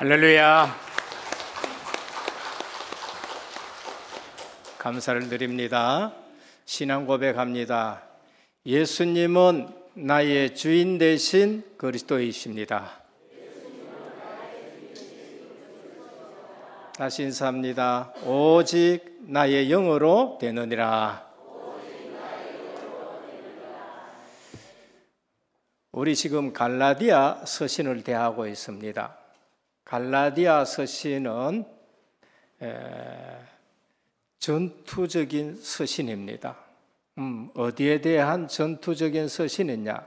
할렐루야. 감사를 드립니다. 신앙 고백합니다. 예수님은 나의 주인 대신 그리스도이십니다. 다시 인사합니다. 오직 나의 영으로 되느니라. 우리 지금 갈라디아 서신을 대하고 있습니다. 갈라디아서 시는 전투적인 서신입니다. 음, 어디에 대한 전투적인 서신이냐?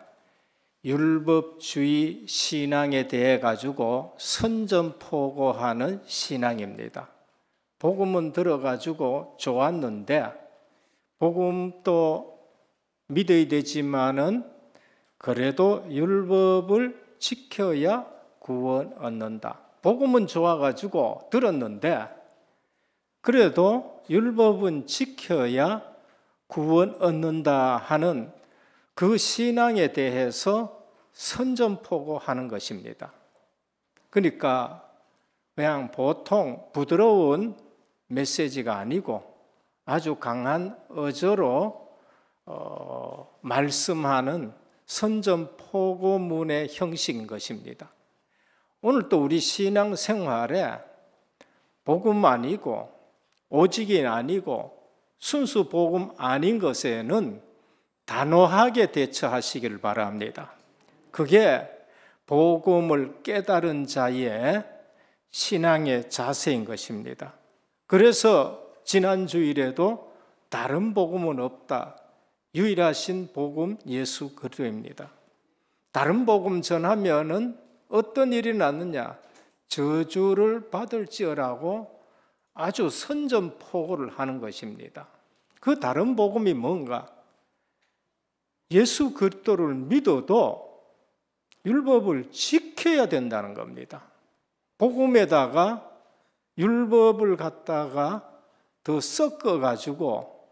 율법주의 신앙에 대해 가지고 선전포고하는 신앙입니다. 복음은 들어가지고 좋았는데 복음도 믿어야 되지만은 그래도 율법을 지켜야 구원 얻는다. 복음은 좋아가지고 들었는데 그래도 율법은 지켜야 구원 얻는다 하는 그 신앙에 대해서 선전포고하는 것입니다. 그러니까 그냥 보통 부드러운 메시지가 아니고 아주 강한 어조로 어, 말씀하는 선전포고문의 형식인 것입니다. 오늘 또 우리 신앙 생활에 복음 아니고 오직이 아니고 순수 복음 아닌 것에는 단호하게 대처하시기를 바랍니다. 그게 복음을 깨달은 자의 신앙의 자세인 것입니다. 그래서 지난 주일에도 다른 복음은 없다. 유일하신 복음 예수 그리스도입니다. 다른 복음 전하면은 어떤 일이 났느냐? 저주를 받을지어라고 아주 선전포고를 하는 것입니다. 그 다른 복음이 뭔가? 예수 그리스도를 믿어도 율법을 지켜야 된다는 겁니다. 복음에다가 율법을 갖다가 더 섞어 가지고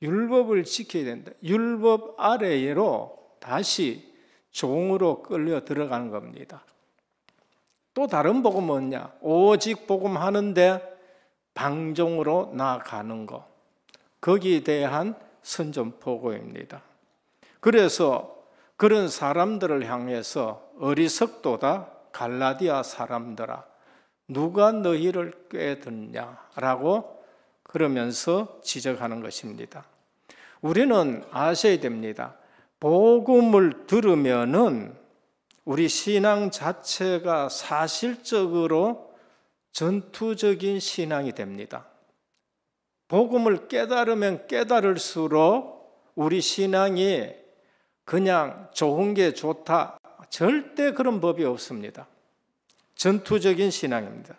율법을 지켜야 된다. 율법 아래로 다시 종으로 끌려 들어가는 겁니다. 또 다른 복음 은 뭐냐? 오직 복음 하는데 방종으로 나아가는 것. 거기에 대한 선전포고입니다. 그래서 그런 사람들을 향해서 어리석도다 갈라디아 사람들아 누가 너희를 꿰듣냐라고 그러면서 지적하는 것입니다. 우리는 아셔야 됩니다. 복음을 들으면은 우리 신앙 자체가 사실적으로 전투적인 신앙이 됩니다. 복음을 깨달으면 깨달을수록 우리 신앙이 그냥 좋은 게 좋다. 절대 그런 법이 없습니다. 전투적인 신앙입니다.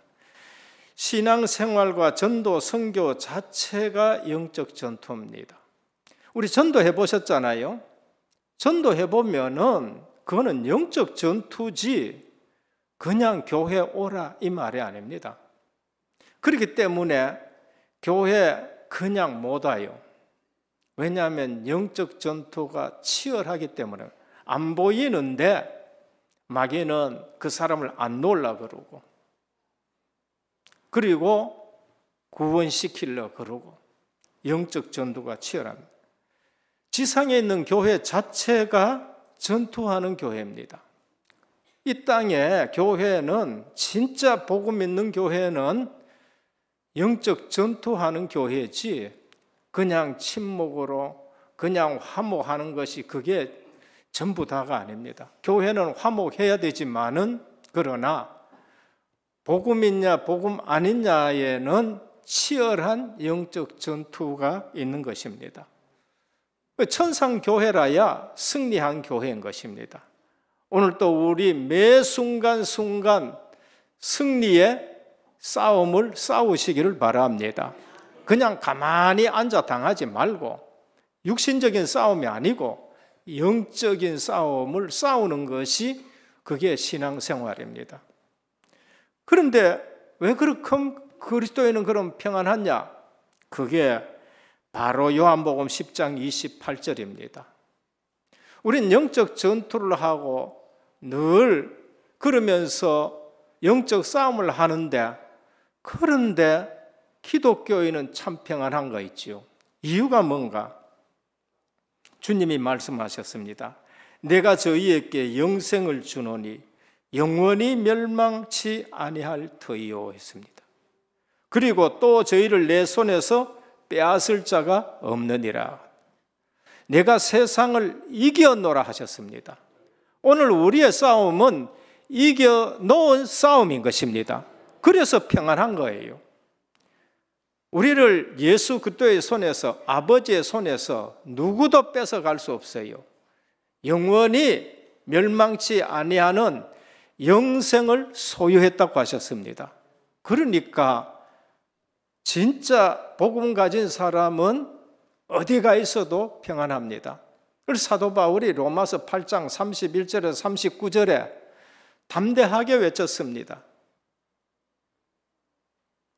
신앙 생활과 전도, 선교 자체가 영적 전투입니다. 우리 전도해 보셨잖아요. 전도해 보면은 그거는 영적 전투지 그냥 교회 오라 이 말이 아닙니다. 그렇기 때문에 교회 그냥 못 와요. 왜냐하면 영적 전투가 치열하기 때문에 안 보이는데 마귀는 그 사람을 안 놀라 그러고 그리고 구원시키려 그러고 영적 전도가 치열합니다. 지상에 있는 교회 자체가 전투하는 교회입니다. 이 땅의 교회는 진짜 복음 있는 교회는 영적 전투하는 교회지 그냥 침묵으로 그냥 화목하는 것이 그게 전부 다가 아닙니다. 교회는 화목해야 되지만은 그러나 복음 있냐 복음 아니냐에는 치열한 영적 전투가 있는 것입니다. 천상 교회라야 승리한 교회인 것입니다. 오늘 또 우리 매 순간 순간 승리의 싸움을 싸우시기를 바랍니다. 그냥 가만히 앉아 당하지 말고 육신적인 싸움이 아니고 영적인 싸움을 싸우는 것이 그게 신앙생활입니다. 그런데 왜 그렇게 그리스도인은 그럼 평안하냐? 그게 바로 요한복음 10장 28절입니다. 우린 영적 전투를 하고 늘 그러면서 영적 싸움을 하는데 그런데 기독교인은 참 평안한 거 있지요. 이유가 뭔가? 주님이 말씀하셨습니다. 내가 저희에게 영생을 주노니 영원히 멸망치 아니할 터이요 했습니다. 그리고 또 저희를 내 손에서 빼앗을 자가 없느니라. 내가 세상을 이겨노라 하셨습니다. 오늘 우리의 싸움은 이겨놓은 싸움인 것입니다. 그래서 평안한 거예요. 우리를 예수 그리도의 손에서 아버지의 손에서 누구도 뺏어갈 수 없어요. 영원히 멸망치 아니하는 영생을 소유했다고 하셨습니다. 그러니까 진짜 복음 가진 사람은 어디가 있어도 평안합니다. 그 사도 바울이 로마서 8장 31절에서 39절에 담대하게 외쳤습니다.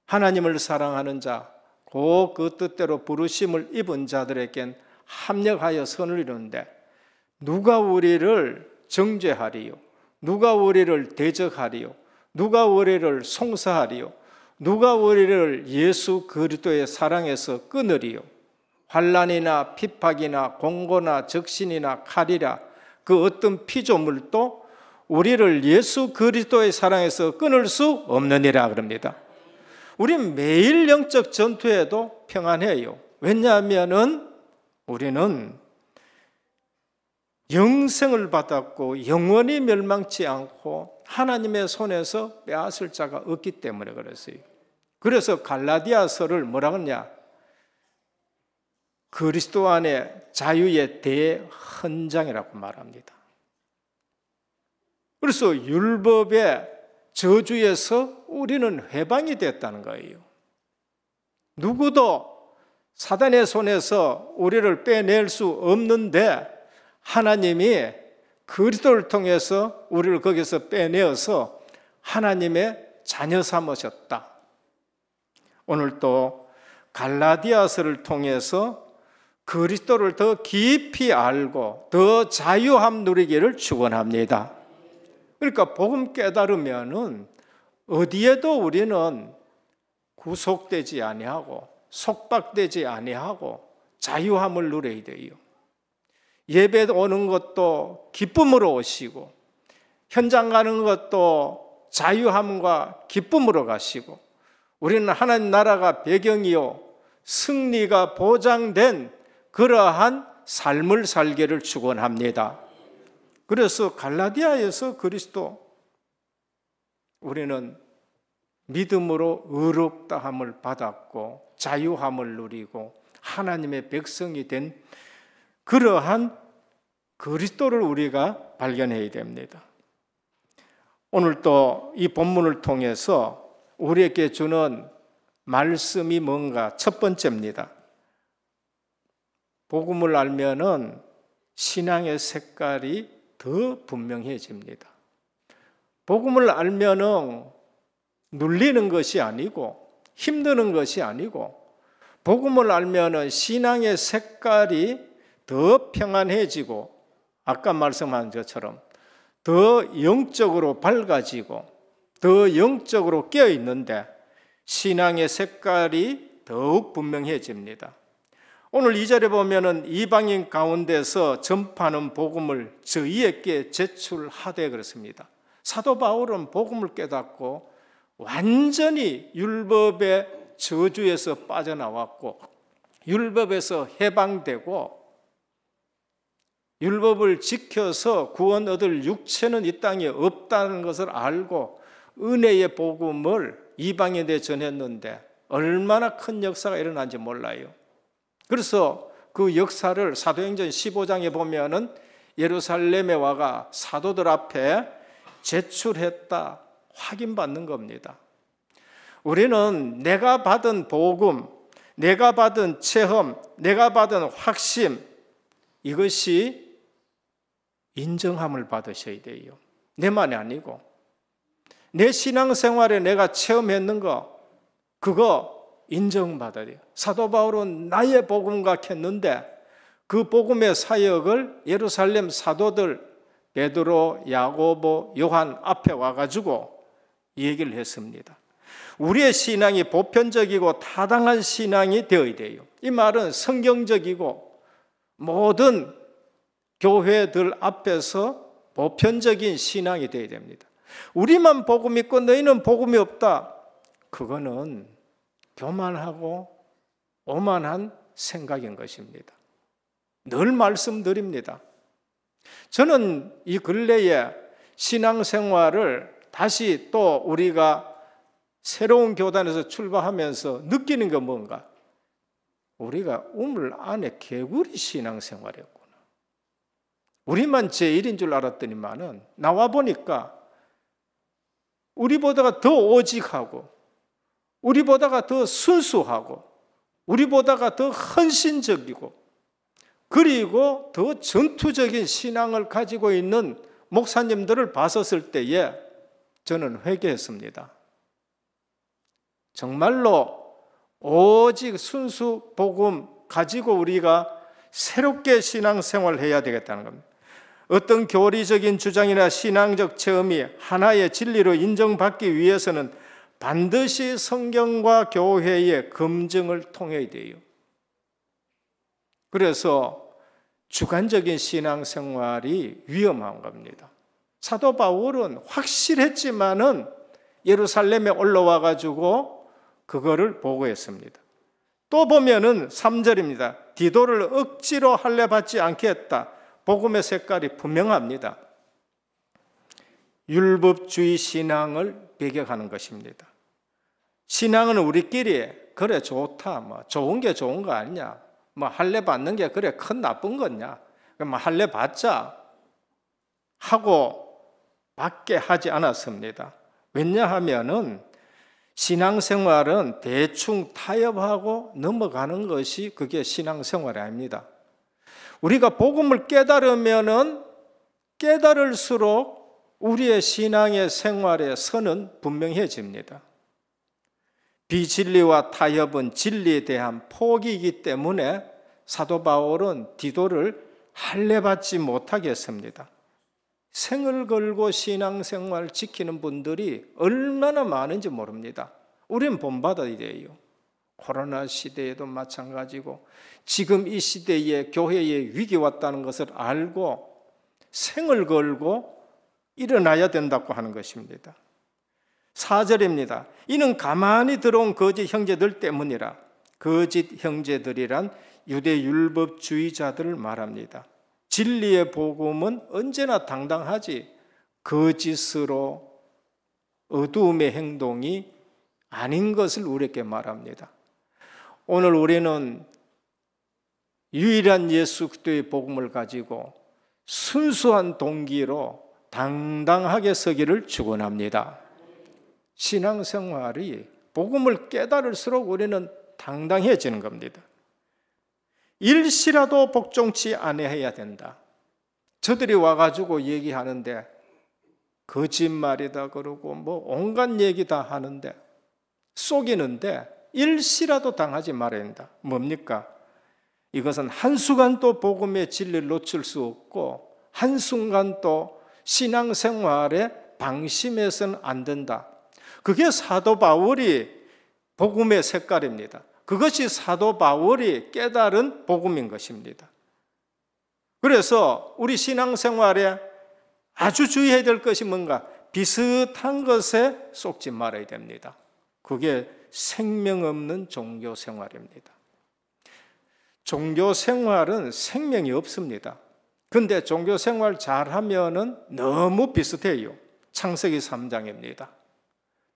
하나님을 사랑하는 자, 곧그 뜻대로 부르심을 입은 자들에겐 합력하여 선을 이루는데 누가 우리를 정죄하리요? 누가 우리를 대적하리요? 누가 우리를 송사하리요? 누가 우리를 예수 그리스도의 사랑에서 끊으리요 환란이나 핍박이나 공고나 적신이나 칼이라 그 어떤 피조물도 우리를 예수 그리스도의 사랑에서 끊을 수 없느니라 그럽니다. 우리 매일 영적 전투에도 평안해요. 왜냐하면은 우리는 영생을 받았고 영원히 멸망치 않고 하나님의 손에서 빼앗을 자가 없기 때문에 그랬어요. 그래서 갈라디아서를 뭐라 그러냐? 그리스도 안에 자유의 대헌장이라고 말합니다. 그래서 율법의 저주에서 우리는 해방이 됐다는 거예요. 누구도 사단의 손에서 우리를 빼낼 수 없는데 하나님이 그리스도를 통해서 우리를 거기서 빼내어서 하나님의 자녀 삼으셨다. 오늘 또 갈라디아서를 통해서 그리스도를 더 깊이 알고 더 자유함 누리기를 축원합니다. 그러니까 복음 깨달으면은 어디에도 우리는 구속되지 아니하고 속박되지 아니하고 자유함을 누려야 돼요. 예배 오는 것도 기쁨으로 오시고 현장 가는 것도 자유함과 기쁨으로 가시고 우리는 하나님 나라가 배경이요 승리가 보장된 그러한 삶을 살기를 축원합니다. 그래서 갈라디아에서 그리스도 우리는 믿음으로 의롭다함을 받았고 자유함을 누리고 하나님의 백성이 된 그러한 그리스도를 우리가 발견해야 됩니다. 오늘 또 이 본문을 통해서 우리에게 주는 말씀이 뭔가 첫 번째입니다. 복음을 알면은 신앙의 색깔이 더 분명해집니다. 복음을 알면은 눌리는 것이 아니고 힘드는 것이 아니고 복음을 알면은 신앙의 색깔이 더 평안해지고 아까 말씀한 것처럼 더 영적으로 밝아지고 더 영적으로 깨어 있는데 신앙의 색깔이 더욱 분명해집니다. 오늘 이 절에 보면은 이방인 가운데서 전파하는 복음을 저희에게 제출하되 그렇습니다. 사도 바울은 복음을 깨닫고 완전히 율법의 저주에서 빠져나왔고 율법에서 해방되고 율법을 지켜서 구원 얻을 육체는 이 땅에 없다는 것을 알고 은혜의 복음을 이방에 대해 전했는데 얼마나 큰 역사가 일어난지 몰라요. 그래서 그 역사를 사도행전 15장에 보면은 예루살렘에 와가 사도들 앞에 제출했다 확인받는 겁니다. 우리는 내가 받은 복음, 내가 받은 체험, 내가 받은 확심 이것이 인정함을 받으셔야 돼요. 내만이 아니고 내 신앙생활에 내가 체험했는 거 그거 인정받아야 돼요. 사도 바울은 나의 복음과 했는데 그 복음의 사역을 예루살렘 사도들 베드로, 야고보, 요한 앞에 와가지고 얘기를 했습니다. 우리의 신앙이 보편적이고 타당한 신앙이 되어야 돼요. 이 말은 성경적이고 모든 교회들 앞에서 보편적인 신앙이 되어야 됩니다. 우리만 복음 있고 너희는 복음이 없다. 그거는 교만하고 오만한 생각인 것입니다. 늘 말씀드립니다. 저는 이 근래에 신앙생활을 다시 또 우리가 새로운 교단에서 출발하면서 느끼는 게 뭔가? 우리가 우물 안에 개구리 신앙생활이요. 우리만 제1인 줄 알았더니만은 나와 보니까 우리보다가 더 오직하고 우리보다가 더 순수하고 우리보다가 더 헌신적이고 그리고 더 전투적인 신앙을 가지고 있는 목사님들을 봤었을 때에 저는 회개했습니다. 정말로 오직 순수 복음 가지고 우리가 새롭게 신앙생활을 해야 되겠다는 겁니다. 어떤 교리적인 주장이나 신앙적 체험이 하나의 진리로 인정받기 위해서는 반드시 성경과 교회의 검증을 통해야 돼요. 그래서 주관적인 신앙생활이 위험한 겁니다. 사도 바울은 확실했지만은 예루살렘에 올라와 가지고 그거를 보고했습니다. 또 보면은 3절입니다. 디도를 억지로 할례 받지 않겠다 복음의 색깔이 분명합니다. 율법주의 신앙을 배격하는 것입니다. 신앙은 우리끼리 그래 좋다 뭐 좋은 게 좋은 거 아니냐 뭐 할례 받는 게 그래 큰 나쁜 거냐 그럼 뭐 할례 받자 하고 밖에 하지 않았습니다. 왜냐하면은 신앙생활은 대충 타협하고 넘어가는 것이 그게 신앙생활 아닙니다. 우리가 복음을 깨달으면은 깨달을수록 우리의 신앙의 생활의 선은 분명해집니다. 비진리와 타협은 진리에 대한 포기이기 때문에 사도 바울은 디도를 할례받지 못하겠습니다. 생을 걸고 신앙생활 지키는 분들이 얼마나 많은지 모릅니다. 우린 본받아야 돼요. 코로나 시대에도 마찬가지고 지금 이 시대에 교회에 위기 왔다는 것을 알고 생을 걸고 일어나야 된다고 하는 것입니다. 4절입니다. 이는 가만히 들어온 거짓 형제들 때문이라. 거짓 형제들이란 유대 율법주의자들을 말합니다. 진리의 복음은 언제나 당당하지 거짓으로 어두움의 행동이 아닌 것을 우리에게 말합니다. 오늘 우리는 유일한 예수 그리스도의 복음을 가지고 순수한 동기로 당당하게 서기를 축원합니다. 신앙생활이 복음을 깨달을수록 우리는 당당해지는 겁니다. 일시라도 복종치 아니해야 된다. 저들이 와가지고 얘기하는데 거짓말이다 그러고 뭐 온갖 얘기 다 하는데 속이는데 일시라도 당하지 말아야 한다. 뭡니까? 이것은 한순간도 복음의 진리를 놓칠 수 없고 한순간도 신앙생활에 방심해서는 안 된다. 그게 사도 바울이 복음의 색깔입니다. 그것이 사도 바울이 깨달은 복음인 것입니다. 그래서 우리 신앙생활에 아주 주의해야 될 것이 뭔가 비슷한 것에 속지 말아야 됩니다. 그게 생명 없는 종교 생활입니다. 종교 생활은 생명이 없습니다. 근데 종교 생활 잘하면은 너무 비슷해요. 창세기 3장입니다.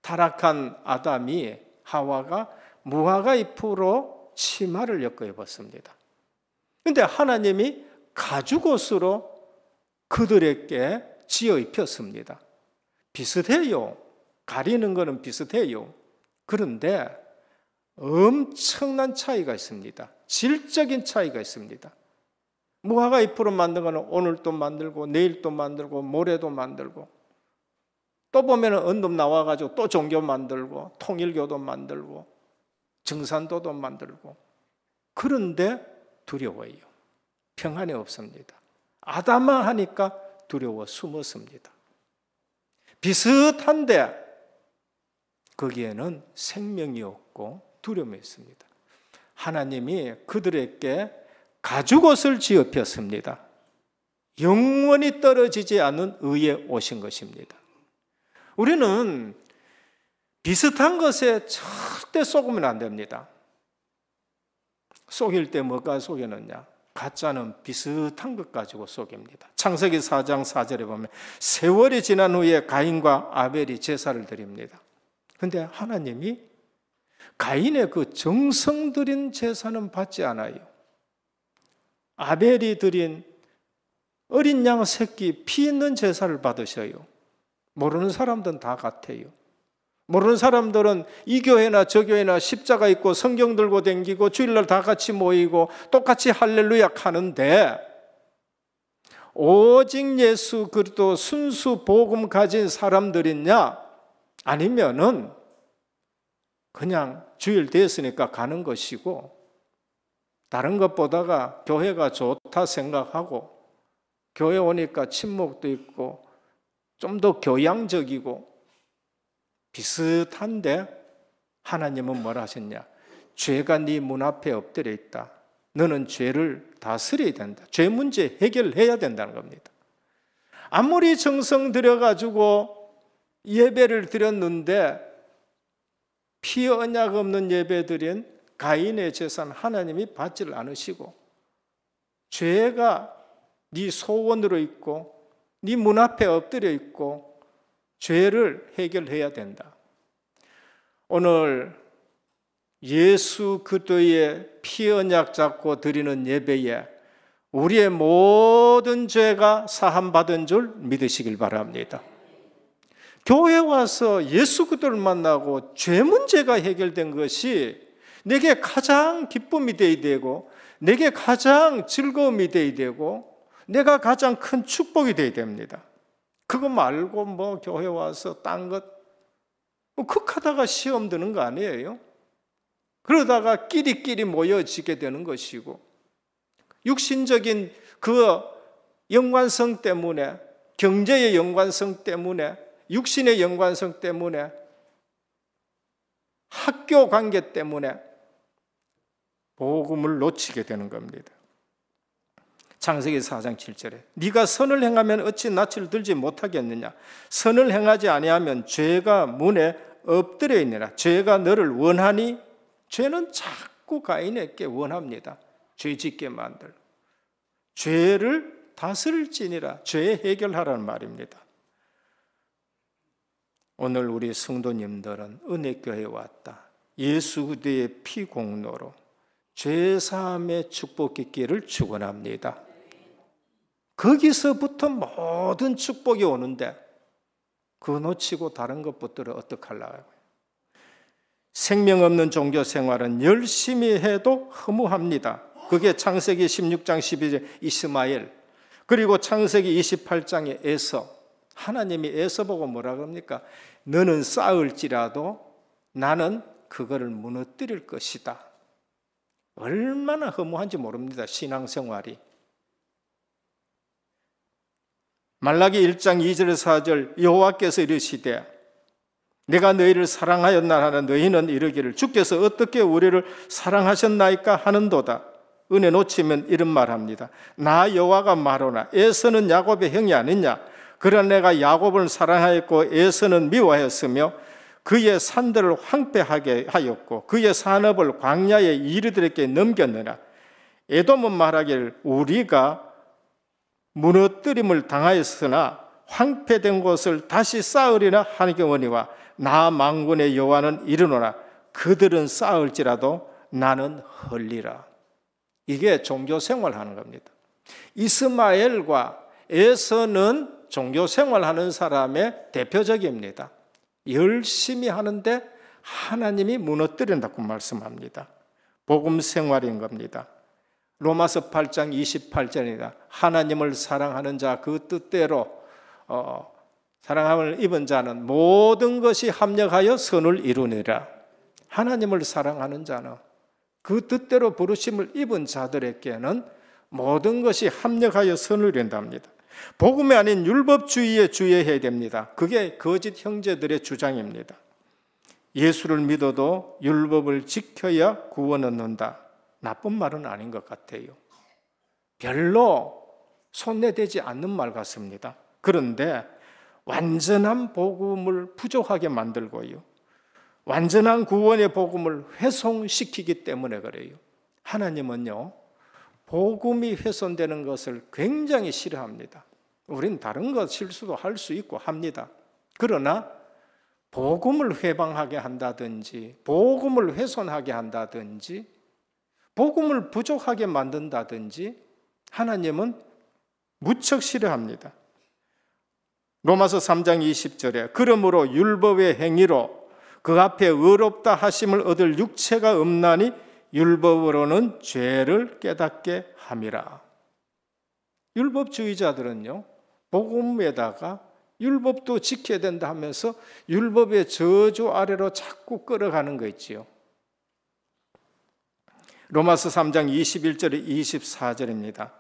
타락한 아담이 하와가 무화과 잎으로 치마를 엮어 입었습니다. 근데 하나님이 가죽옷으로 그들에게 지어 입혔습니다. 비슷해요. 가리는 거는 비슷해요. 그런데 엄청난 차이가 있습니다. 질적인 차이가 있습니다. 무화과 잎으로 만든 거는 오늘 또 만들고 내일 또 만들고 모레도 만들고 또 보면 언덕 나와가지고 또 종교 만들고 통일교도 만들고 증산도도 만들고 그런데 두려워요. 평안이 없습니다. 아담아 하니까 두려워 숨었습니다. 비슷한데 거기에는 생명이 없고 두려움이 있습니다. 하나님이 그들에게 가죽옷을 지어폈습니다. 영원히 떨어지지 않은 의에 오신 것입니다. 우리는 비슷한 것에 절대 속으면 안 됩니다. 속일 때 뭐가 속였느냐? 가짜는 비슷한 것 가지고 속입니다. 창세기 4장 4절에 보면 세월이 지난 후에 가인과 아벨이 제사를 드립니다. 근데 하나님이 가인의 그 정성 드린 제사는 받지 않아요. 아벨이 드린 어린 양 새끼 피 있는 제사를 받으셔요. 모르는 사람들은 다 같아요. 모르는 사람들은 이 교회나 저 교회나 십자가 있고 성경 들고 댕기고 주일날 다 같이 모이고 똑같이 할렐루야 하는데 오직 예수 그리스도 순수 복음 가진 사람들이냐 아니면은 그냥 주일 되었으니까 가는 것이고 다른 것보다가 교회가 좋다 생각하고 교회 오니까 침묵도 있고 좀 더 교양적이고 비슷한데 하나님은 뭘 하셨냐? 죄가 네 문 앞에 엎드려 있다. 너는 죄를 다스려야 된다. 죄 문제 해결해야 된다는 겁니다. 아무리 정성 들여가지고 예배를 드렸는데 피 언약 없는 예배드린 가인의 재산 하나님이 받지를 않으시고 죄가 네 소원으로 있고 네 문 앞에 엎드려 있고 죄를 해결해야 된다. 오늘 예수 그리스도의 피 언약 잡고 드리는 예배에 우리의 모든 죄가 사함 받은 줄 믿으시길 바랍니다. 교회 와서 예수 그들을 만나고 죄 문제가 해결된 것이 내게 가장 기쁨이 되어야 되고 내게 가장 즐거움이 되어야 되고 내가 가장 큰 축복이 되어야 됩니다. 그거 말고 뭐 교회 와서 딴 것, 뭐 극하다가 시험 드는 거 아니에요? 그러다가 끼리끼리 모여지게 되는 것이고, 육신적인 그 연관성 때문에, 경제의 연관성 때문에, 육신의 연관성 때문에 학교 관계 때문에 복음을 놓치게 되는 겁니다. 창세기 4장 7절에 네가 선을 행하면 어찌 낯을 들지 못하겠느냐 선을 행하지 아니하면 죄가 문에 엎드려 있느라 죄가 너를 원하니 죄는 자꾸 가인에게 원합니다. 죄 짓게 만들 죄를 다스릴지니라 죄 해결하라는 말입니다. 오늘 우리 성도님들은 은혜교회 에 왔다. 예수 그대의피 공로로 죄 사함의 축복 있기를 축원합니다. 거기서부터 모든 축복이 오는데 그거 놓치고 다른 것부터를 어떡하려고 생명 없는 종교 생활은 열심히 해도 허무합니다. 그게 창세기 16장 12절 이스마엘 그리고 창세기 28장의 에서 하나님이 에서 보고 뭐라 그럽니까? 너는 쌓을지라도 나는 그거를 무너뜨릴 것이다. 얼마나 허무한지 모릅니다. 신앙생활이. 말라기 1장 2절 4절 여호와께서 이르시되 내가 너희를 사랑하였나 하는 너희는 이르기를 주께서 어떻게 우리를 사랑하셨나이까 하는도다. 은혜 놓치면 이런 말합니다. 나 여호와가 말하나 애서는 야곱의 형이 아니냐 그런 내가 야곱을 사랑하였고 에서는 미워하였으며 그의 산들을 황폐하게 하였고 그의 산업을 광야의 이르들에게 넘겼느라 에돔은 말하길 우리가 무너뜨림을 당하였으나 황폐된 곳을 다시 쌓으리나 하는 경우니와나 망군의 여호와는 이르노라 그들은 쌓을지라도 나는 헐리라 이게 종교 생활하는 겁니다. 이스마엘과 에서는 종교 생활하는 사람의 대표적입니다. 열심히 하는데 하나님이 무너뜨린다고 말씀합니다. 복음 생활인 겁니다. 로마서 8장 28절이다. 하나님을 사랑하는 자 그 뜻대로 어, 사랑함을 입은 자는 모든 것이 합력하여 선을 이루니라. 하나님을 사랑하는 자는 그 뜻대로 부르심을 입은 자들에게는 모든 것이 합력하여 선을 이룬답니다. 복음이 아닌 율법주의에 주의해야 됩니다. 그게 거짓 형제들의 주장입니다. 예수를 믿어도 율법을 지켜야 구원 얻는다. 나쁜 말은 아닌 것 같아요. 별로 손해되지 않는 말 같습니다. 그런데 완전한 복음을 부족하게 만들고요. 완전한 구원의 복음을 훼손시키기 때문에 그래요. 하나님은요, 복음이 훼손되는 것을 굉장히 싫어합니다. 우린 다른 것 실수도 할 수 있고 합니다. 그러나 복음을 회방하게 한다든지 복음을 훼손하게 한다든지 복음을 부족하게 만든다든지 하나님은 무척 싫어합니다. 로마서 3장 20절에 그러므로 율법의 행위로 그 앞에 의롭다 하심을 얻을 육체가 없나니 율법으로는 죄를 깨닫게 함이라. 율법주의자들은요. 복음에다가 율법도 지켜야 된다 하면서 율법의 저주 아래로 자꾸 끌어가는 거 있지요. 로마서 3장 21절에 24절입니다.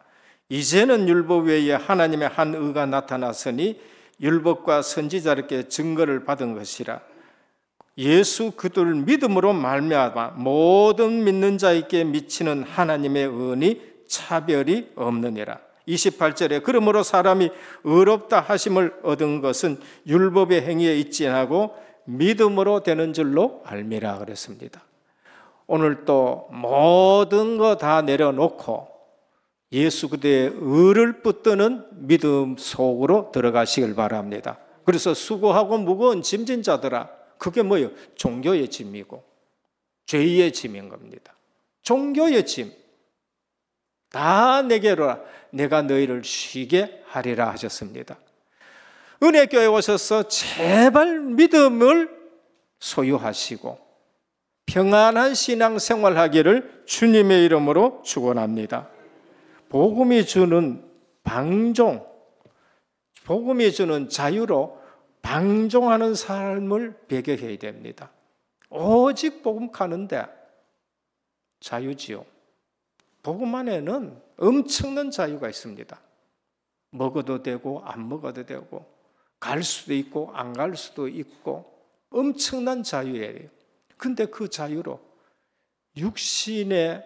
이제는 율법 외에 하나님의 한 의가 나타났으니 율법과 선지자들께 증거를 받은 것이라. 예수 그들을 믿음으로 말미암아 모든 믿는 자에게 미치는 하나님의 은이 차별이 없느니라. 28절에 그러므로 사람이 의롭다 하심을 얻은 것은 율법의 행위에 있지 않고 믿음으로 되는 줄로 알미라 그랬습니다. 오늘 또 모든 거 다 내려놓고 예수 그대의 의를 붙드는 믿음 속으로 들어가시길 바랍니다. 그래서 수고하고 무거운 짐진 자들아 그게 뭐예요? 종교의 짐이고 죄의 짐인 겁니다. 종교의 짐. 다 내게로 라 내가 너희를 쉬게 하리라 하셨습니다. 은혜 교회 오셔서 제발 믿음을 소유하시고 평안한 신앙 생활하기를 주님의 이름으로 축원합니다. 복음이 주는 방종, 복음이 주는 자유로 방종하는 삶을 배격해야 됩니다. 오직 복음 가는데 자유지요. 복음 안에는 엄청난 자유가 있습니다. 먹어도 되고 안 먹어도 되고 갈 수도 있고 안 갈 수도 있고 엄청난 자유예요. 근데 그 자유로 육신의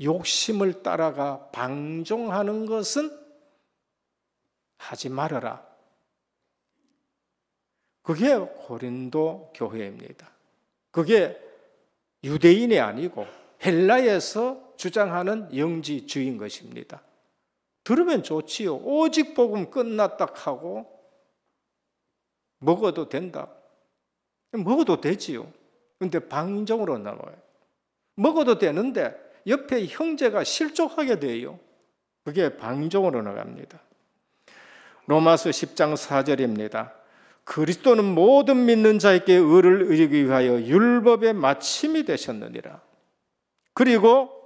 욕심을 따라가 방종하는 것은 하지 말아라. 그게 고린도 교회입니다. 그게 유대인이 아니고 헬라에서 주장하는 영지주의인 것입니다. 들으면 좋지요. 오직 복음 끝났다 하고 먹어도 된다. 먹어도 되지요. 근데 방정으로 나눠요. 먹어도 되는데 옆에 형제가 실족하게 돼요. 그게 방정으로 나갑니다. 로마서 10장 4절입니다. 그리스도는 모든 믿는 자에게 의를 의기 위하여 율법의 마침이 되셨느니라. 그리고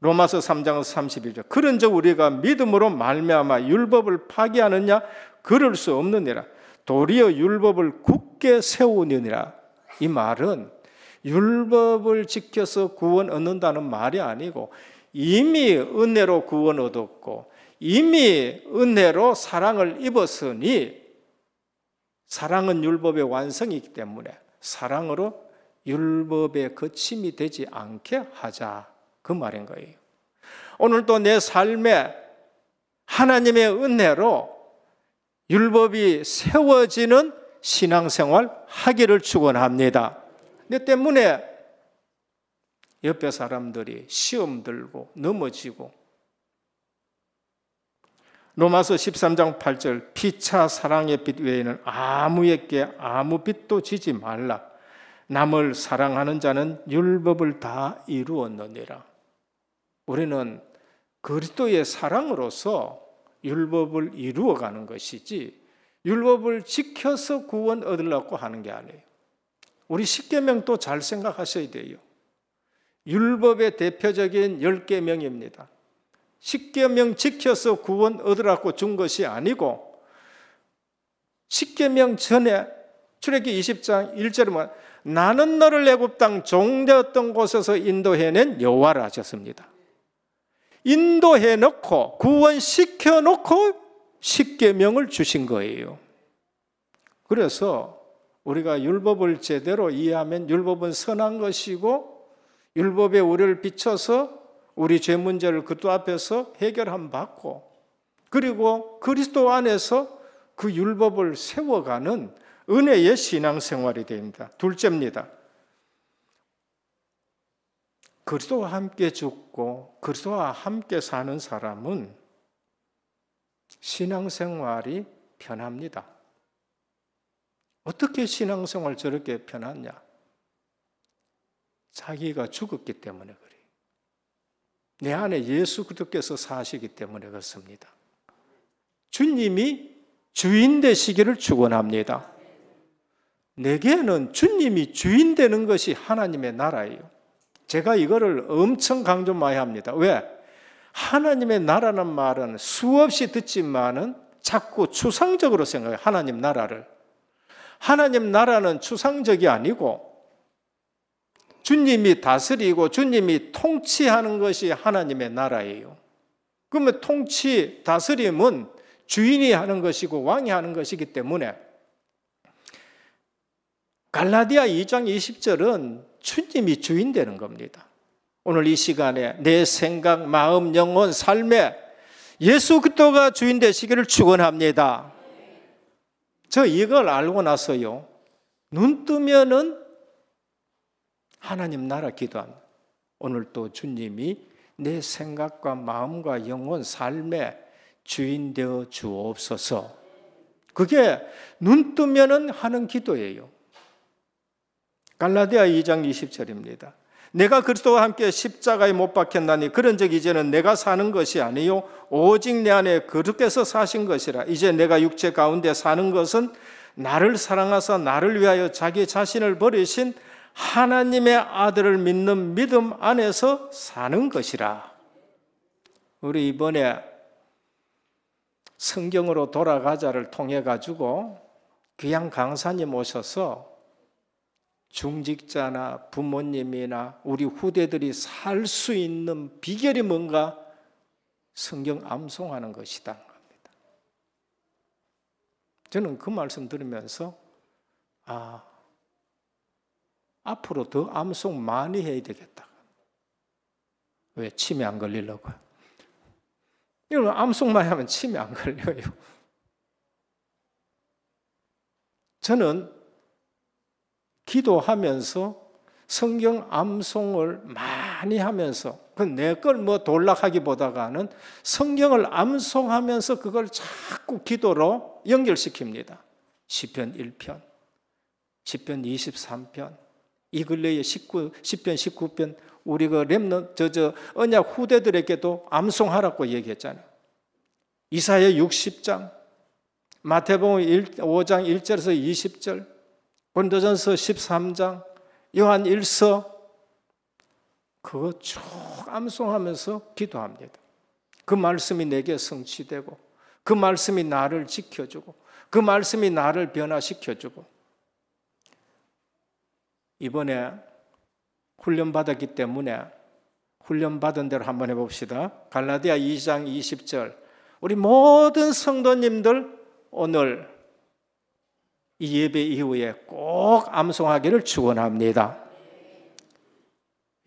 로마서 3장 31절. 그런즉 우리가 믿음으로 말미암아 율법을 파기하느냐 그럴 수 없느니라. 도리어 율법을 굳게 세우느니라. 이 말은 율법을 지켜서 구원 얻는다는 말이 아니고 이미 은혜로 구원 얻었고 이미 은혜로 사랑을 입었으니 사랑은 율법의 완성이기 때문에 사랑으로 율법의 거침이 되지 않게 하자. 그 말인 거예요. 오늘도 내 삶에 하나님의 은혜로 율법이 세워지는 신앙생활 하기를 축원합니다. 내 때문에 옆에 사람들이 시험 들고 넘어지고 로마서 13장 8절 피차 사랑의 빛 외에는 아무에게 아무 빛도 지지 말라 남을 사랑하는 자는 율법을 다 이루었느니라 우리는 그리스도의 사랑으로서 율법을 이루어가는 것이지 율법을 지켜서 구원 얻으려고 하는 게 아니에요. 우리 십계명도 잘 생각하셔야 돼요. 율법의 대표적인 1 0계명입니다 십계명 지켜서 구원 얻으라고 준 것이 아니고 십계명 전에 출애기 20장 1절에 뭐 나는 너를 애굽 땅 종되었던 곳에서 인도해낸 여호와라 하셨습니다. 인도해 놓고 구원시켜 놓고 십계명을 주신 거예요. 그래서 우리가 율법을 제대로 이해하면 율법은 선한 것이고 율법에 우리를 비춰서 우리 죄 문제를 그도 앞에서 해결함 받고 그리고 그리스도 안에서 그 율법을 세워가는 은혜의 신앙생활이 됩니다. 둘째입니다. 그리스도와 함께 죽고 그리스도와 함께 사는 사람은 신앙생활이 편합니다. 어떻게 신앙생활 저렇게 편하냐? 자기가 죽었기 때문에 그래내 안에 예수 그리스도께서 사시기 때문에 그렇습니다. 주님이 주인 되시기를 축원합니다. 내게는 주님이 주인 되는 것이 하나님의 나라예요. 제가 이거를 엄청 강조 많이 합니다. 왜? 하나님의 나라는 말은 수없이 듣지만은 자꾸 추상적으로 생각해요. 하나님 나라를. 하나님 나라는 추상적이 아니고 주님이 다스리고 주님이 통치하는 것이 하나님의 나라예요. 그러면 통치, 다스림은 주인이 하는 것이고 왕이 하는 것이기 때문에 갈라디아 2장 20절은 주님이 주인 되는 겁니다. 오늘 이 시간에 내 생각, 마음, 영혼, 삶에 예수 그리스도가 주인 되시기를 축원합니다. 저 이걸 알고 나서요. 눈 뜨면은 하나님 나라 기도합 오늘 또 주님이 내 생각과 마음과 영혼, 삶의 주인 되어 주옵소서. 그게 눈 뜨면은 하는 기도예요. 갈라디아 2장 20절입니다. 내가 그리스도와 함께 십자가에 못 박혔나니 그런즉 이제는 내가 사는 것이 아니요 오직 내 안에 그리스도께서 사신 것이라 이제 내가 육체 가운데 사는 것은 나를 사랑하사 나를 위하여 자기 자신을 버리신 하나님의 아들을 믿는 믿음 안에서 사는 것이라. 우리 이번에 성경으로 돌아가자를 통해 가지고 귀양 강사님 오셔서 중직자나 부모님이나 우리 후대들이 살 수 있는 비결이 뭔가 성경 암송하는 것이다 저는 그 말씀 들으면서 아 앞으로 더 암송 많이 해야 되겠다. 왜 침이 안걸리려고 이런 암송만 하면 침이 안 걸려요. 저는 기도하면서 성경 암송을 많이 하면서 그내걸뭐 돌락하기보다가는 성경을 암송하면서 그걸 자꾸 기도로 연결시킵니다. 시편 1편, 시편 23편, 이 근래에 19, 시편 19편 우리 그 렘넌 저저 언약 후대들에게도 암송하라고 얘기했잖아요. 이사야 60장, 마태복음 5장 1절에서 20절, 본도전서 13장, 요한 1서 그거 쭉 암송하면서 기도합니다. 그 말씀이 내게 성취되고 그 말씀이 나를 지켜주고 그 말씀이 나를 변화시켜주고 이번에 훈련 받았기 때문에 훈련 받은 대로 한번 해봅시다. 갈라디아 2장 20절 우리 모든 성도님들 오늘 이 예배 이후에 꼭 암송하기를 축원합니다.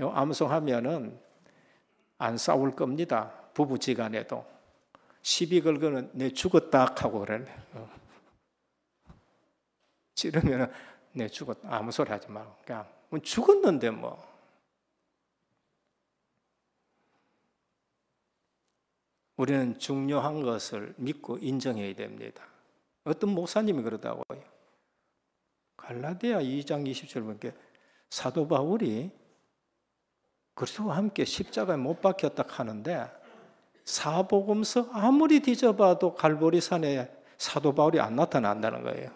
요 암송하면은 안 싸울 겁니다. 부부지간에도 시비 걸거는 내 죽었다 하고 그래. 찌르면은 어. 내 죽었다 아무 소리 하지 말고 그냥 뭐 죽었는데 뭐. 우리는 중요한 것을 믿고 인정해야 됩니다. 어떤 목사님이 그러다고요. 갈라디아 2장 27절 보니까 사도 바울이 그리스도와 함께 십자가에 못 박혔다 하는데 사복음서 아무리 뒤져봐도 갈보리산에 사도 바울이 안 나타난다는 거예요.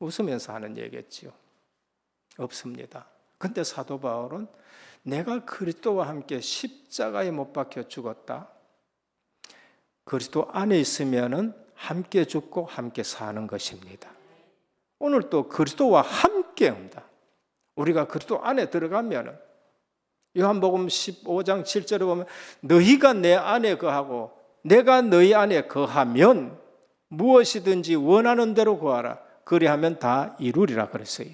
웃으면서 하는 얘기겠지요. 없습니다. 근데 사도 바울은 내가 그리스도와 함께 십자가에 못 박혀 죽었다. 그리스도 안에 있으면은 함께 죽고 함께 사는 것입니다. 오늘 도 그리스도와 함께 온다. 우리가 그리스도 안에 들어가면 요한복음 15장 7절에 보면 너희가 내 안에 거하고 내가 너희 안에 거하면 무엇이든지 원하는 대로 구하라. 그리하면 다 이루리라 그랬어요.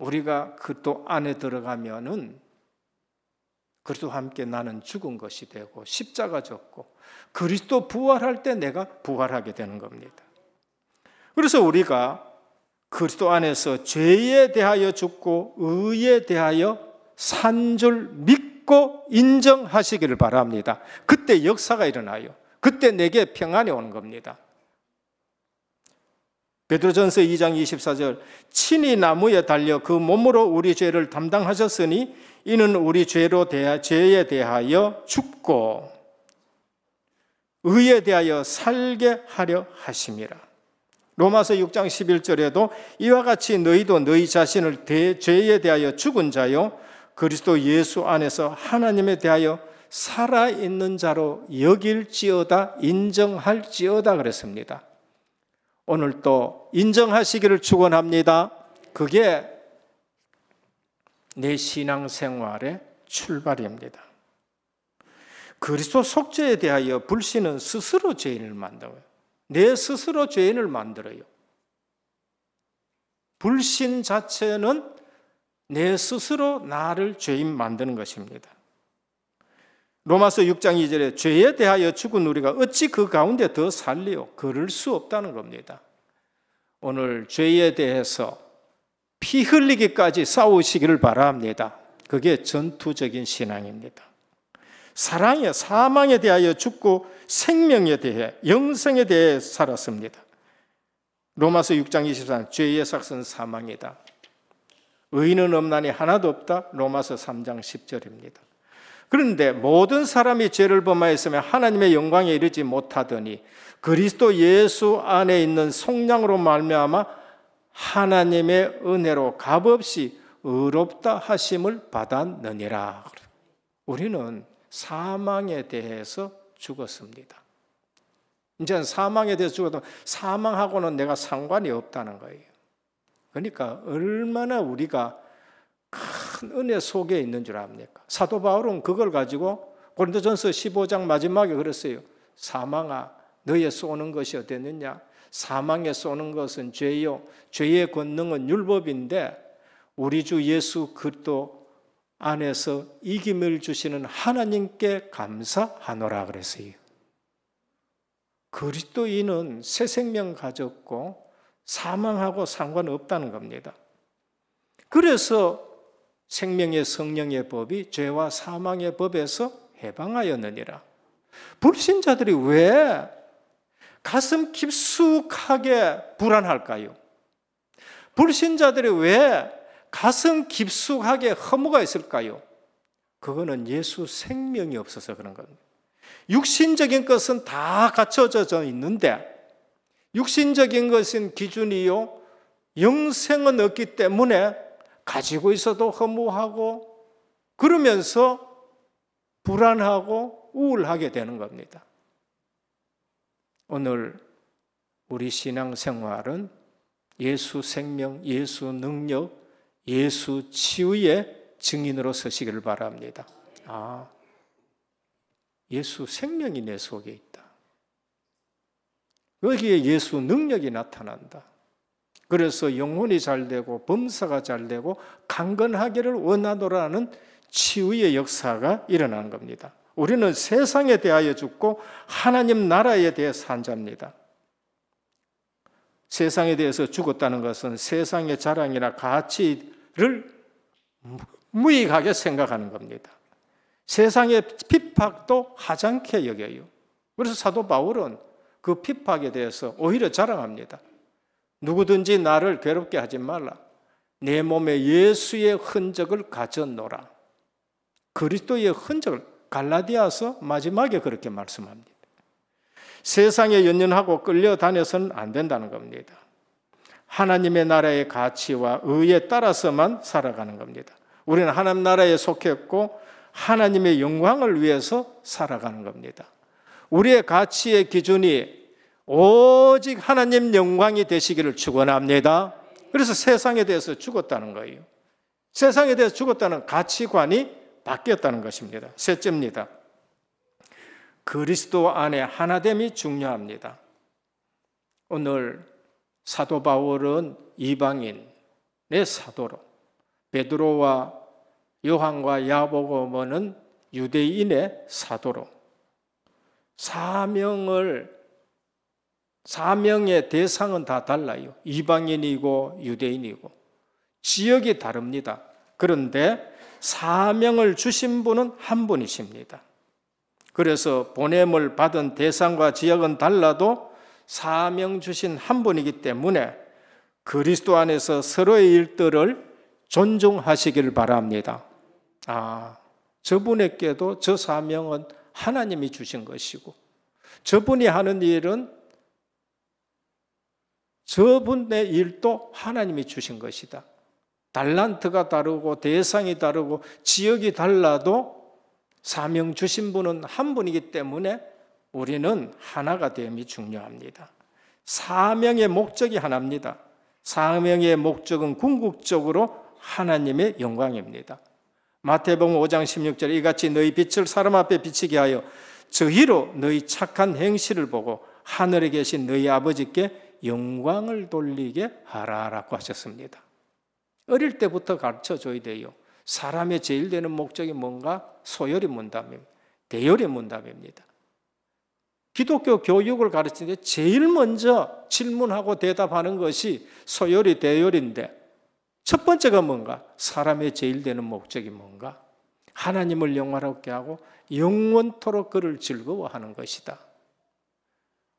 우리가 그리스도 안에 들어가면은 그리스도와 함께 나는 죽은 것이 되고 십자가 졌고 그리스도 부활할 때 내가 부활하게 되는 겁니다. 그래서 우리가 그리스도 안에서 죄에 대하여 죽고 의에 대하여 산줄 믿고 인정하시기를 바랍니다. 그때 역사가 일어나요. 그때 내게 평안이 오는 겁니다. 베드로전서 2장 24절 친히 나무에 달려 그 몸으로 우리 죄를 담당하셨으니 이는 우리 죄로 대하, 죄에 대하여 죽고 의에 대하여 살게 하려 하심이라. 로마서 6장 11절에도 이와 같이 너희도 너희 자신을 대, 죄에 대하여 죽은 자요 그리스도 예수 안에서 하나님에 대하여 살아 있는 자로 여길지어다 인정할지어다 그랬습니다. 오늘 또 인정하시기를 축원합니다. 그게 내 신앙생활의 출발입니다. 그리스도 속죄에 대하여 불신은 스스로 죄인을 만들어요. 내 스스로 죄인을 만들어요. 불신 자체는 내 스스로 나를 죄인 만드는 것입니다. 로마서 6장 2절에 죄에 대하여 죽은 우리가 어찌 그 가운데 더살리오 그럴 수 없다는 겁니다. 오늘 죄에 대해서 피 흘리기까지 싸우시기를 바랍니다. 그게 전투적인 신앙입니다. 사랑에 사망에 대하여 죽고 생명에 대해 영생에 대해 살았습니다. 로마서 6장 23 죄의 삭은 사망이다. 의인은 없나니 하나도 없다. 로마서 3장 10절입니다. 그런데 모든 사람이 죄를 범하였으며 하나님의 영광에 이르지 못하더니 그리스도 예수 안에 있는 속량으로 말미암아 하나님의 은혜로 값없이 의롭다 하심을 받았느니라. 우리는 사망에 대해서 죽었습니다. 이제 사망에 대해서 죽어도 사망하고는 내가 상관이 없다는 거예요. 그러니까 얼마나 우리가 큰 은혜 속에 있는 줄 압니까? 사도 바울은 그걸 가지고 고린도전서 15장 마지막에 그랬어요. 사망아 너의 쏘는 것이 어땠느냐? 사망에 쏘는 것은 죄요. 죄의 권능은 율법인데 우리 주 예수 그리스도 안에서 이김을 주시는 하나님께 감사하노라 그랬어요. 그리스도인은 새 생명 가졌고 사망하고 상관없다는 겁니다. 그래서 생명의 성령의 법이 죄와 사망의 법에서 해방하였느니라. 불신자들이 왜 가슴 깊숙하게 불안할까요? 불신자들이 왜 가슴 깊숙하게 허무가 있을까요? 그거는 예수 생명이 없어서 그런 겁니다. 육신적인 것은 다 갖춰져 있는데 육신적인 것은 기준이요 영생은 없기 때문에 가지고 있어도 허무하고 그러면서 불안하고 우울하게 되는 겁니다. 오늘 우리 신앙생활은 예수 생명, 예수 능력, 예수 치유의 증인으로 서시기를 바랍니다. 아, 예수 생명이 내 속에 있다. 여기에 예수 능력이 나타난다. 그래서 영혼이 잘 되고 범사가 잘 되고 강건하기를 원하노라는 치유의 역사가 일어난 겁니다. 우리는 세상에 대하여 죽고 하나님 나라에 대해 산 자입니다. 세상에 대해서 죽었다는 것은 세상의 자랑이나 가치를 무익하게 생각하는 겁니다. 세상의 핍박도 하찮게 여겨요. 그래서 사도 바울은 그 핍박에 대해서 오히려 자랑합니다. 누구든지 나를 괴롭게 하지 말라. 내 몸에 예수의 흔적을 가져노라. 그리스도의 흔적을 갈라디아서 마지막에 그렇게 말씀합니다. 세상에 연연하고 끌려다녀서는 안 된다는 겁니다. 하나님의 나라의 가치와 의에 따라서만 살아가는 겁니다. 우리는 하나님 나라에 속했고 하나님의 영광을 위해서 살아가는 겁니다. 우리의 가치의 기준이 오직 하나님 영광이 되시기를 축원합니다. 그래서 세상에 대해서 죽었다는 거예요. 세상에 대해서 죽었다는 가치관이 바뀌었다는 것입니다. 셋째입니다. 그리스도 안에 하나됨이 중요합니다. 오늘 사도 바울은 이방인의 사도로 베드로와 요한과 야보고모는 유대인의 사도로 사명을 사명의 대상은 다 달라요. 이방인이고 유대인이고 지역이 다릅니다. 그런데 사명을 주신 분은 한 분이십니다. 그래서 보냄을 받은 대상과 지역은 달라도 사명 주신 한 분이기 때문에 그리스도 안에서 서로의 일들을 존중하시길 바랍니다. 아, 저분에게도 저 사명은 하나님이 주신 것이고, 저분이 하는 일은 저분의 일도 하나님이 주신 것이다. 달란트가 다르고 대상이 다르고 지역이 달라도 사명 주신 분은 한 분이기 때문에 우리는 하나가 됨이 중요합니다. 사명의 목적이 하나입니다. 사명의 목적은 궁극적으로 하나님의 영광입니다. 마태복음 5장 16절에 이같이 너희 빛을 사람 앞에 비치게 하여 저희로 너희 착한 행실을 보고 하늘에 계신 너희 아버지께 영광을 돌리게 하라라고 하셨습니다. 어릴 때부터 가르쳐 줘야 돼요. 사람의 제일 되는 목적이 뭔가? 소열의 문답입니다. 대열의 문답입니다. 기독교 교육을 가르치는데 제일 먼저 질문하고 대답하는 것이 소열이 대열인데 첫 번째가 뭔가? 사람의 제일 되는 목적이 뭔가? 하나님을 영화롭게 하고 영원토록 그를 즐거워하는 것이다.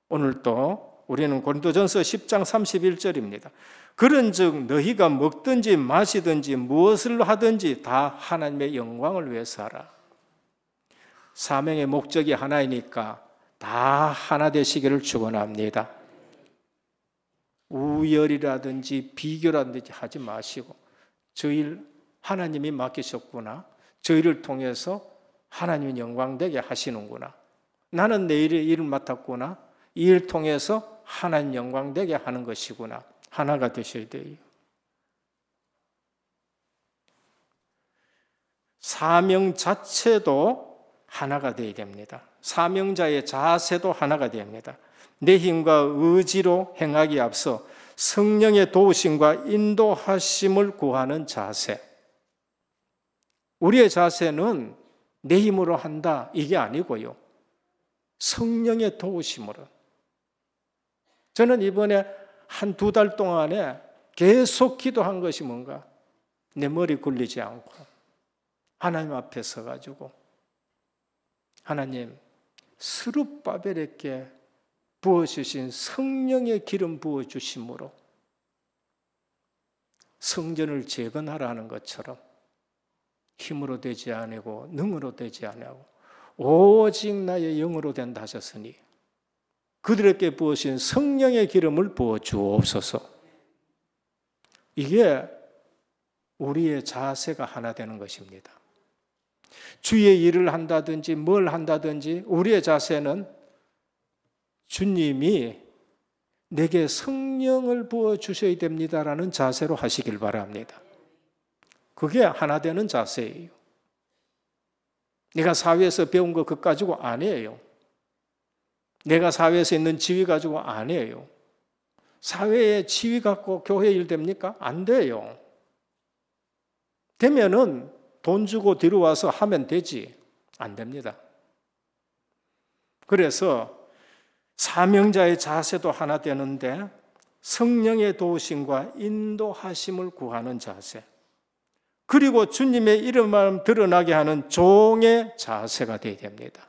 오늘도 우리는 고린도전서 10장 31절입니다. 그런즉 너희가 먹든지 마시든지 무엇을 하든지 다 하나님의 영광을 위해서 하라. 사명의 목적이 하나이니까 다 하나 되시기를 축원합니다. 우열이라든지 비교라든지 하지 마시고 저일 하나님이 맡기셨구나. 저희를 통해서 하나님 영광되게 하시는구나. 나는 내 일의 일을 맡았구나. 이일 통해서 하나님 영광되게 하는 것이구나. 하나가 되셔야 돼요. 사명 자체도 하나가 되어야 됩니다. 사명자의 자세도 하나가 됩니다. 내 힘과 의지로 행하기 앞서 성령의 도우심과 인도하심을 구하는 자세. 우리의 자세는 내 힘으로 한다. 이게 아니고요. 성령의 도우심으로. 저는 이번에 한 두 달 동안에 계속 기도한 것이 뭔가 내 머리 굴리지 않고 하나님 앞에 서가지고 하나님 스룹바벨에게 부어주신 성령의 기름 부어주심으로 성전을 재건하라는 것처럼 힘으로 되지 아니고 능으로 되지 않니하고 오직 나의 영으로 된다 하셨으니 그들에게 부으신 성령의 기름을 부어 주옵소서. 이게 우리의 자세가 하나 되는 것입니다. 주의 일을 한다든지 뭘 한다든지 우리의 자세는 주님이 내게 성령을 부어 주셔야 됩니다라는 자세로 하시길 바랍니다. 그게 하나 되는 자세예요. 내가 사회에서 배운 것 그거 가지고 아니에요. 내가 사회에서 있는 지위 가지고 안해요 사회의 지위 갖고 교회 일 됩니까? 안 돼요. 되면은 돈 주고 뒤로 와서 하면 되지. 안 됩니다. 그래서 사명자의 자세도 하나 되는데 성령의 도우심과 인도하심을 구하는 자세. 그리고 주님의 이름만 드러나게 하는 종의 자세가 되어야 됩니다.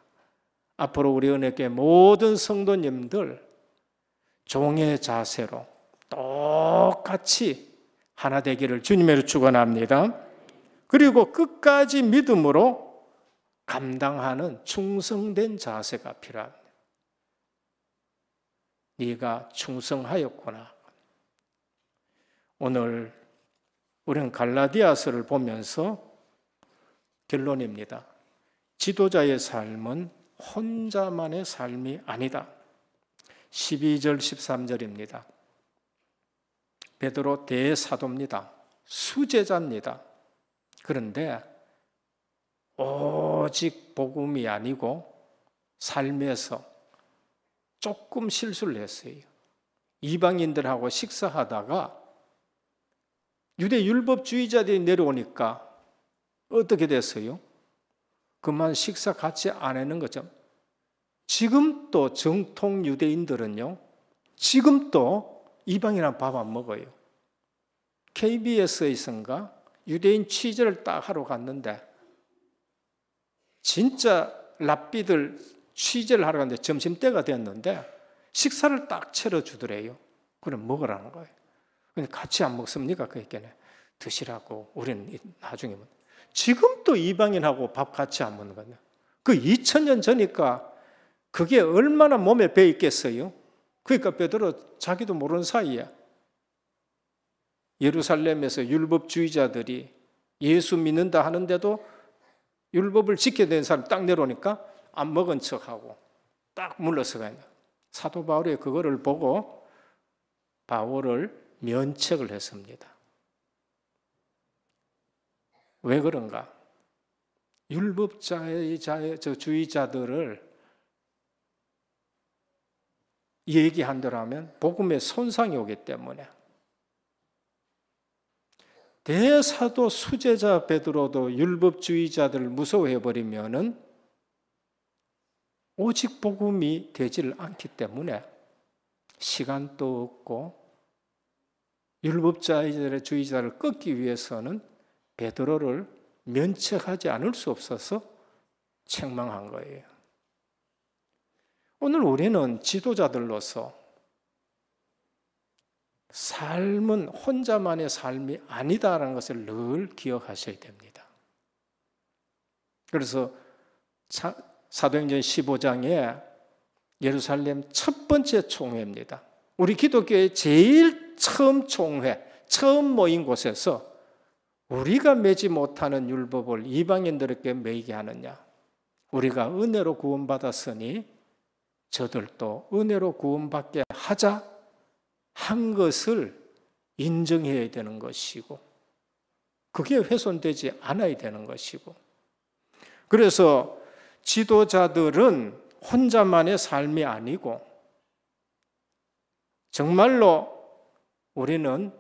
앞으로 우리 은혜교 모든 성도님들 종의 자세로 똑같이 하나 되기를 주님으로 축원합니다. 그리고 끝까지 믿음으로 감당하는 충성된 자세가 필요합니다. 네가 충성하였구나. 오늘 우리는 갈라디아서를 보면서 결론입니다. 지도자의 삶은 혼자만의 삶이 아니다. 12절 13절입니다. 베드로 대사도입니다. 수제자입니다. 그런데 오직 복음이 아니고 삶에서 조금 실수를 했어요. 이방인들하고 식사하다가 유대 율법주의자들이 내려오니까 어떻게 됐어요? 그만 식사 같이 안 하는 거죠. 지금 또 정통 유대인들은요, 지금 또 이방이랑 밥안 먹어요. KBS에선가 유대인 취재를 딱 하러 갔는데, 진짜 랍비들 취재를 하러 갔는데, 점심때가 됐는데, 식사를 딱 차려주더래요. 그럼 먹으라는 거예요. 같이 안 먹습니까? 그 얘기는. 드시라고. 우리는 나중에 지금도 이방인하고 밥 같이 안 먹는 거냐? 그 2000년 전이니까 그게 얼마나 몸에 배 있겠어요? 그러니까 베드로 자기도 모르는 사이야. 예루살렘에서 율법주의자들이 예수 믿는다 하는데도 율법을 지켜야 되는 사람 딱 내려오니까 안 먹은 척하고 딱 물러서 가냐. 사도 바울이 그거를 보고 바울을 면책을 했습니다. 왜 그런가? 율법자의 저 주의자들을 얘기한다면 복음에 손상이 오기 때문에 대사도 수제자 베드로도 율법주의자들을 무서워해 버리면은 오직 복음이 되질 않기 때문에 시간도 없고 율법자의 주의자를 꺾기 위해서는 베드로를 면책하지 않을 수 없어서 책망한 거예요. 오늘 우리는 지도자들로서 삶은 혼자만의 삶이 아니다라는 것을 늘 기억하셔야 됩니다. 그래서 사도행전 15장에 예루살렘 첫 번째 총회입니다. 우리 기독교의 제일 처음 총회, 처음 모인 곳에서 우리가 매지 못하는 율법을 이방인들에게 매이게 하느냐? 우리가 은혜로 구원받았으니 저들도 은혜로 구원받게 하자 한 것을 인정해야 되는 것이고 그게 훼손되지 않아야 되는 것이고 그래서 지도자들은 혼자만의 삶이 아니고 정말로 우리는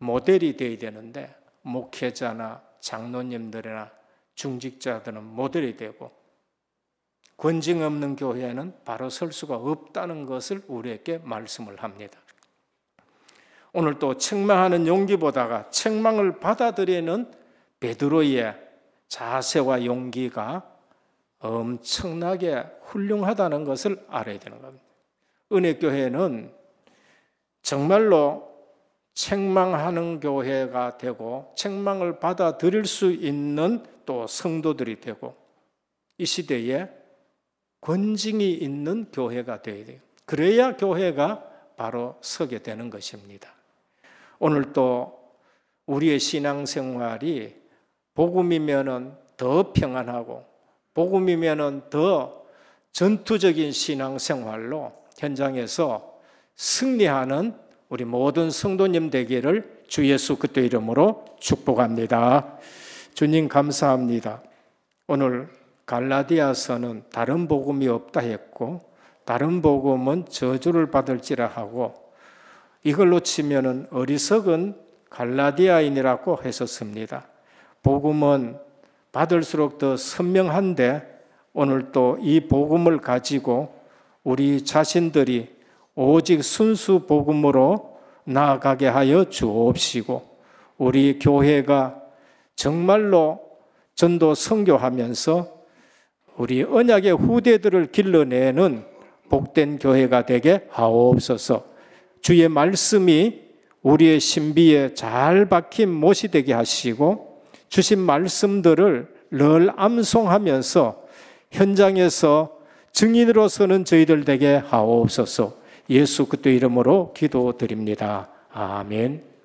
모델이 되어야 되는데 목회자나 장로님들이나 중직자들은 모델이 되고 권징 없는 교회는 바로 설 수가 없다는 것을 우리에게 말씀을 합니다. 오늘 또 책망하는 용기보다가 책망을 받아들이는 베드로의 자세와 용기가 엄청나게 훌륭하다는 것을 알아야 되는 겁니다. 은혜교회는 정말로 책망하는 교회가 되고 책망을 받아들일 수 있는 또 성도들이 되고 이 시대에 권징이 있는 교회가 되어야 돼요. 그래야 교회가 바로 서게 되는 것입니다. 오늘 또 우리의 신앙생활이 복음이면은 더 평안하고 복음이면은 더 전투적인 신앙생활로 현장에서 승리하는 우리 모든 성도님 되기를 주 예수 그 때 이름으로 축복합니다. 주님 감사합니다. 오늘 갈라디아서는 다른 복음이 없다 했고 다른 복음은 저주를 받을지라 하고 이걸로 치면 어리석은 갈라디아인이라고 했었습니다. 복음은 받을수록 더 선명한데 오늘 또이 복음을 가지고 우리 자신들이 오직 순수 복음으로 나아가게 하여 주옵시고 우리 교회가 정말로 전도 성교하면서 우리 언약의 후대들을 길러내는 복된 교회가 되게 하옵소서. 주의 말씀이 우리의 신비에 잘 박힌 못이 되게 하시고 주신 말씀들을 늘 암송하면서 현장에서 증인으로 서는 저희들 되게 하옵소서. 예수 그리스도 이름으로 기도드립니다. 아멘.